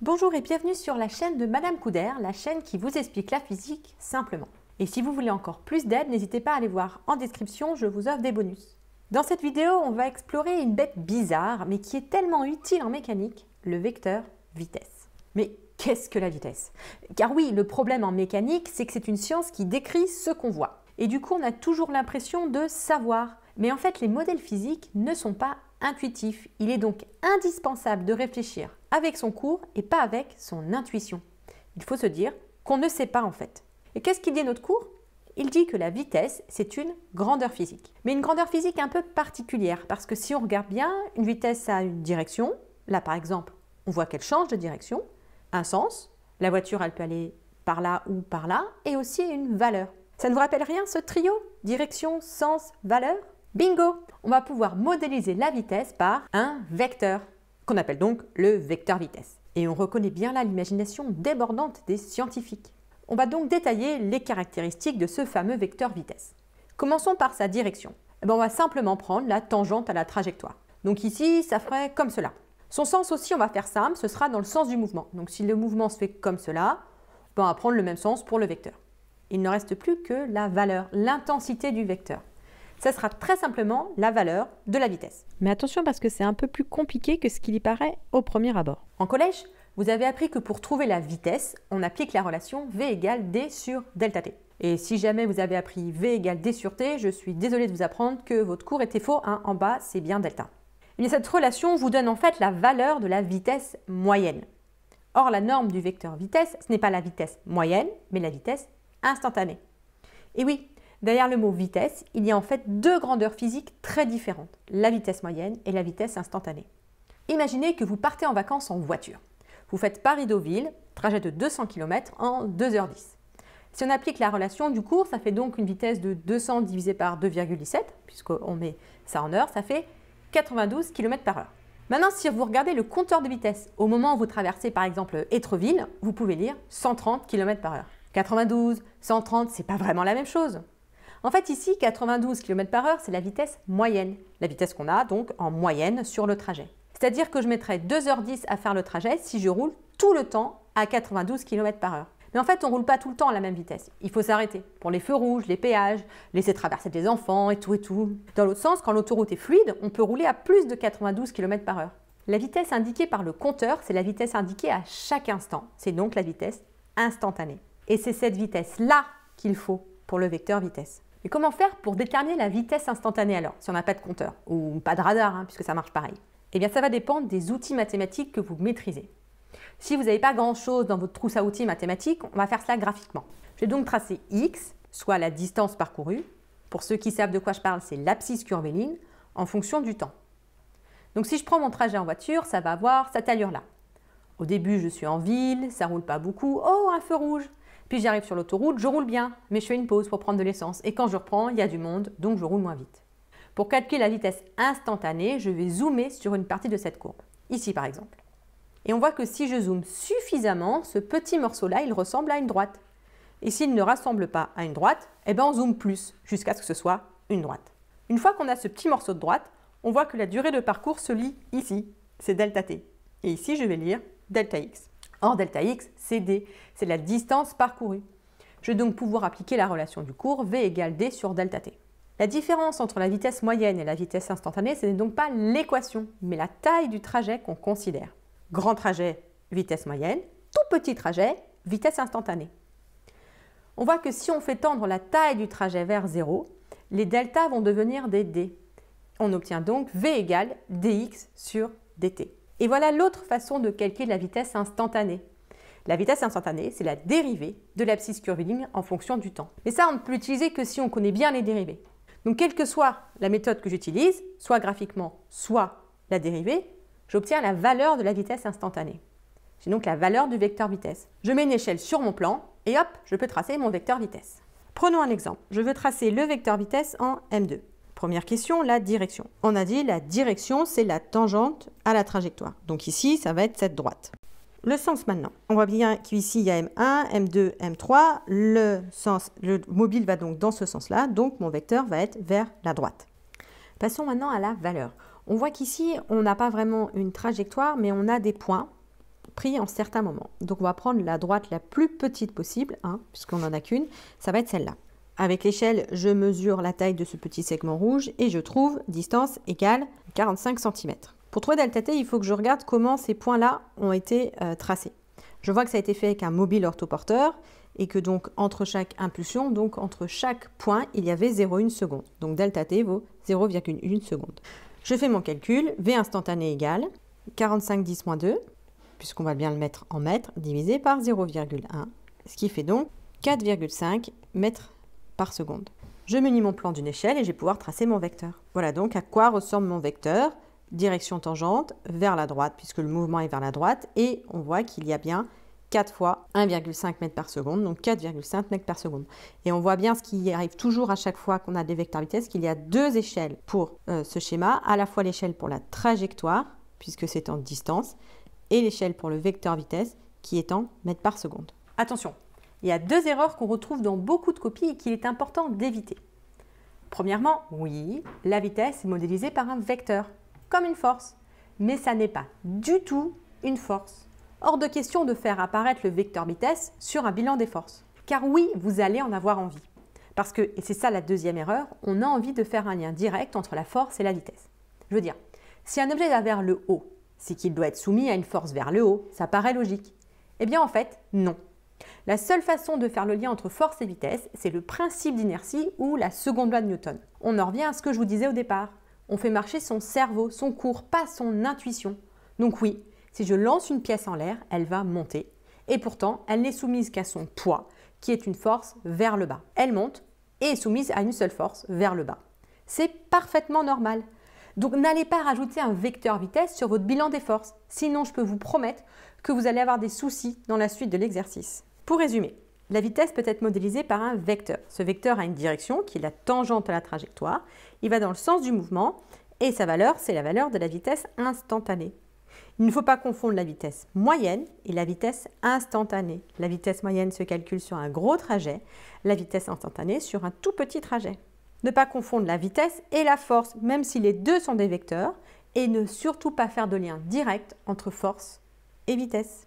Bonjour et bienvenue sur la chaîne de Madame Couder, la chaîne qui vous explique la physique simplement. Et si vous voulez encore plus d'aide, n'hésitez pas à aller voir en description, je vous offre des bonus. Dans cette vidéo, on va explorer une bête bizarre, mais qui est tellement utile en mécanique, le vecteur vitesse. Mais qu'est-ce que la vitesse Car oui, le problème en mécanique, c'est que c'est une science qui décrit ce qu'on voit. Et du coup, on a toujours l'impression de savoir. Mais en fait, les modèles physiques ne sont pas intuitifs. Il est donc indispensable de réfléchir avec son cours et pas avec son intuition. Il faut se dire qu'on ne sait pas en fait. Et qu'est-ce qu'il dit notre cours Il dit que la vitesse, c'est une grandeur physique. Mais une grandeur physique un peu particulière, parce que si on regarde bien, une vitesse a une direction. Là, par exemple, on voit qu'elle change de direction, un sens. La voiture, elle peut aller par là ou par là, et aussi une valeur. Ça ne vous rappelle rien ce trio Direction, sens, valeur Bingo On va pouvoir modéliser la vitesse par un vecteur qu'on appelle donc le vecteur vitesse. Et on reconnaît bien là l'imagination débordante des scientifiques. On va donc détailler les caractéristiques de ce fameux vecteur vitesse. Commençons par sa direction. Eh ben, on va simplement prendre la tangente à la trajectoire. Donc ici, ça ferait comme cela. Son sens aussi, on va faire simple, ce sera dans le sens du mouvement. Donc si le mouvement se fait comme cela, ben, on va prendre le même sens pour le vecteur. Il ne reste plus que la valeur, l'intensité du vecteur ça sera très simplement la valeur de la vitesse. Mais attention parce que c'est un peu plus compliqué que ce qu'il y paraît au premier abord. En collège, vous avez appris que pour trouver la vitesse, on applique la relation V égale D sur delta T. Et si jamais vous avez appris V égale D sur T, je suis désolé de vous apprendre que votre cours était faux, hein. en bas c'est bien delta. Mais eh cette relation vous donne en fait la valeur de la vitesse moyenne. Or, la norme du vecteur vitesse, ce n'est pas la vitesse moyenne, mais la vitesse instantanée. Et oui, Derrière le mot vitesse, il y a en fait deux grandeurs physiques très différentes, la vitesse moyenne et la vitesse instantanée. Imaginez que vous partez en vacances en voiture. Vous faites Paris-Deauville, trajet de 200 km en 2h10. Si on applique la relation du cours, ça fait donc une vitesse de 200 divisé par 2,17, puisqu'on met ça en heure, ça fait 92 km par heure. Maintenant, si vous regardez le compteur de vitesse au moment où vous traversez par exemple Étreville, vous pouvez lire 130 km par heure. 92, 130, c'est pas vraiment la même chose. En fait, ici, 92 km par heure, c'est la vitesse moyenne. La vitesse qu'on a donc en moyenne sur le trajet. C'est-à-dire que je mettrais 2h10 à faire le trajet si je roule tout le temps à 92 km par heure. Mais en fait, on ne roule pas tout le temps à la même vitesse. Il faut s'arrêter pour les feux rouges, les péages, laisser traverser des enfants et tout et tout. Dans l'autre sens, quand l'autoroute est fluide, on peut rouler à plus de 92 km par heure. La vitesse indiquée par le compteur, c'est la vitesse indiquée à chaque instant. C'est donc la vitesse instantanée. Et c'est cette vitesse-là qu'il faut pour le vecteur vitesse. Mais comment faire pour déterminer la vitesse instantanée alors, si on n'a pas de compteur ou pas de radar, hein, puisque ça marche pareil Eh bien, ça va dépendre des outils mathématiques que vous maîtrisez. Si vous n'avez pas grand-chose dans votre trousse à outils mathématiques, on va faire cela graphiquement. Je vais donc tracer x, soit la distance parcourue. Pour ceux qui savent de quoi je parle, c'est l'abscisse curvéline en fonction du temps. Donc si je prends mon trajet en voiture, ça va avoir cette allure-là. Au début, je suis en ville, ça roule pas beaucoup. Oh, un feu rouge puis j'arrive sur l'autoroute, je roule bien, mais je fais une pause pour prendre de l'essence. Et quand je reprends, il y a du monde, donc je roule moins vite. Pour calculer la vitesse instantanée, je vais zoomer sur une partie de cette courbe. Ici par exemple. Et on voit que si je zoome suffisamment, ce petit morceau-là, il ressemble à une droite. Et s'il ne rassemble pas à une droite, eh ben on zoome plus, jusqu'à ce que ce soit une droite. Une fois qu'on a ce petit morceau de droite, on voit que la durée de parcours se lit ici, c'est delta t. Et ici, je vais lire delta x. Or, delta x, c'est d, c'est la distance parcourue. Je vais donc pouvoir appliquer la relation du cours v égale d sur delta t. La différence entre la vitesse moyenne et la vitesse instantanée, ce n'est donc pas l'équation, mais la taille du trajet qu'on considère. Grand trajet, vitesse moyenne, tout petit trajet, vitesse instantanée. On voit que si on fait tendre la taille du trajet vers 0, les deltas vont devenir des d. On obtient donc v égale dx sur dt. Et voilà l'autre façon de calculer la vitesse instantanée. La vitesse instantanée, c'est la dérivée de l'abscisse curviligne en fonction du temps. Mais ça, on ne peut l'utiliser que si on connaît bien les dérivées. Donc, quelle que soit la méthode que j'utilise, soit graphiquement, soit la dérivée, j'obtiens la valeur de la vitesse instantanée. C'est donc la valeur du vecteur vitesse. Je mets une échelle sur mon plan et hop, je peux tracer mon vecteur vitesse. Prenons un exemple. Je veux tracer le vecteur vitesse en M2. Première question, la direction. On a dit la direction, c'est la tangente à la trajectoire. Donc ici, ça va être cette droite. Le sens maintenant. On voit bien qu'ici, il y a M1, M2, M3. Le, sens, le mobile va donc dans ce sens-là. Donc, mon vecteur va être vers la droite. Passons maintenant à la valeur. On voit qu'ici, on n'a pas vraiment une trajectoire, mais on a des points pris en certains moments. Donc, on va prendre la droite la plus petite possible, hein, puisqu'on n'en a qu'une. Ça va être celle-là. Avec l'échelle, je mesure la taille de ce petit segment rouge et je trouve distance égale 45 cm. Pour trouver delta t, il faut que je regarde comment ces points-là ont été euh, tracés. Je vois que ça a été fait avec un mobile orthoporteur et que donc entre chaque impulsion, donc entre chaque point, il y avait 0,1 seconde. Donc delta t vaut 0,1 seconde. Je fais mon calcul, V instantané égale 45 10 2, puisqu'on va bien le mettre en mètres, divisé par 0,1, ce qui fait donc 4,5 mètres seconde. Je munis mon plan d'une échelle et je vais pouvoir tracer mon vecteur. Voilà donc à quoi ressemble mon vecteur. Direction tangente vers la droite, puisque le mouvement est vers la droite, et on voit qu'il y a bien 4 fois 1,5 mètres par seconde, donc 4,5 mètres par seconde. Et on voit bien ce qui arrive toujours à chaque fois qu'on a des vecteurs vitesse, qu'il y a deux échelles pour euh, ce schéma, à la fois l'échelle pour la trajectoire, puisque c'est en distance, et l'échelle pour le vecteur vitesse, qui est en mètres par seconde. Attention, il y a deux erreurs qu'on retrouve dans beaucoup de copies et qu'il est important d'éviter. Premièrement, oui, la vitesse est modélisée par un vecteur, comme une force, mais ça n'est pas du tout une force. Hors de question de faire apparaître le vecteur vitesse sur un bilan des forces. Car oui, vous allez en avoir envie. Parce que, et c'est ça la deuxième erreur, on a envie de faire un lien direct entre la force et la vitesse. Je veux dire, si un objet va vers le haut, c'est qu'il doit être soumis à une force vers le haut, ça paraît logique. Eh bien en fait, non. La seule façon de faire le lien entre force et vitesse, c'est le principe d'inertie ou la seconde loi de Newton. On en revient à ce que je vous disais au départ. On fait marcher son cerveau, son cours, pas son intuition. Donc oui, si je lance une pièce en l'air, elle va monter. Et pourtant, elle n'est soumise qu'à son poids, qui est une force vers le bas. Elle monte et est soumise à une seule force vers le bas. C'est parfaitement normal. Donc n'allez pas rajouter un vecteur vitesse sur votre bilan des forces, sinon je peux vous promettre que vous allez avoir des soucis dans la suite de l'exercice. Pour résumer, la vitesse peut être modélisée par un vecteur. Ce vecteur a une direction qui est la tangente à la trajectoire. Il va dans le sens du mouvement et sa valeur, c'est la valeur de la vitesse instantanée. Il ne faut pas confondre la vitesse moyenne et la vitesse instantanée. La vitesse moyenne se calcule sur un gros trajet, la vitesse instantanée sur un tout petit trajet. Ne pas confondre la vitesse et la force, même si les deux sont des vecteurs, et ne surtout pas faire de lien direct entre force et vitesse.